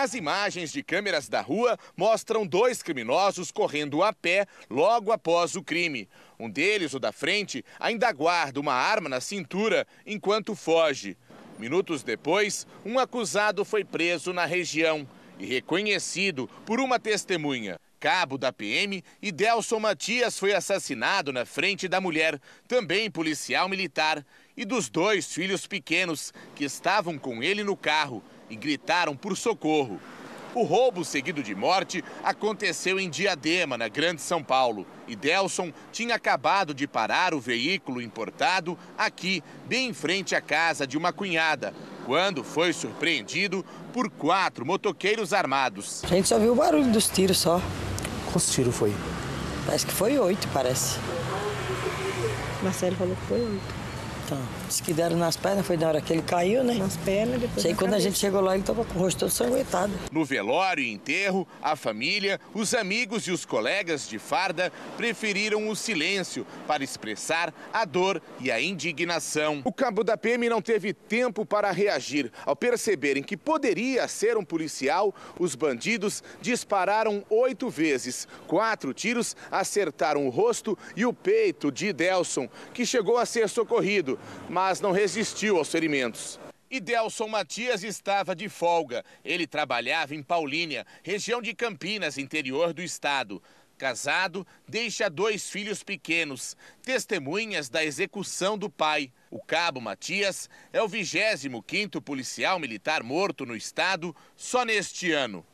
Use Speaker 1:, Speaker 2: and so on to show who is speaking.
Speaker 1: As imagens de câmeras da rua mostram dois criminosos correndo a pé logo após o crime. Um deles, o da frente, ainda guarda uma arma na cintura enquanto foge. Minutos depois, um acusado foi preso na região e reconhecido por uma testemunha. Cabo da PM, Idelson Matias foi assassinado na frente da mulher, também policial militar, e dos dois filhos pequenos que estavam com ele no carro e gritaram por socorro. O roubo seguido de morte aconteceu em Diadema, na Grande São Paulo. E Delson tinha acabado de parar o veículo importado aqui, bem em frente à casa de uma cunhada, quando foi surpreendido por quatro motoqueiros armados. A gente só viu o barulho dos tiros só. Quantos tiros foi? Parece que foi oito, parece. Marcelo falou que foi oito. Então, se que deram nas pernas, foi na hora que ele caiu, né? Nas pernas, depois. Sei quando cabeça. a gente chegou lá, ele estava com o rosto todo sanguentado. No velório e enterro, a família, os amigos e os colegas de farda preferiram o silêncio para expressar a dor e a indignação. O cabo da PM não teve tempo para reagir. Ao perceberem que poderia ser um policial, os bandidos dispararam oito vezes. Quatro tiros acertaram o rosto e o peito de Delson, que chegou a ser socorrido mas não resistiu aos ferimentos. Idelson Matias estava de folga. Ele trabalhava em Paulínia, região de Campinas, interior do estado. Casado, deixa dois filhos pequenos, testemunhas da execução do pai. O cabo Matias é o 25º policial militar morto no estado só neste ano.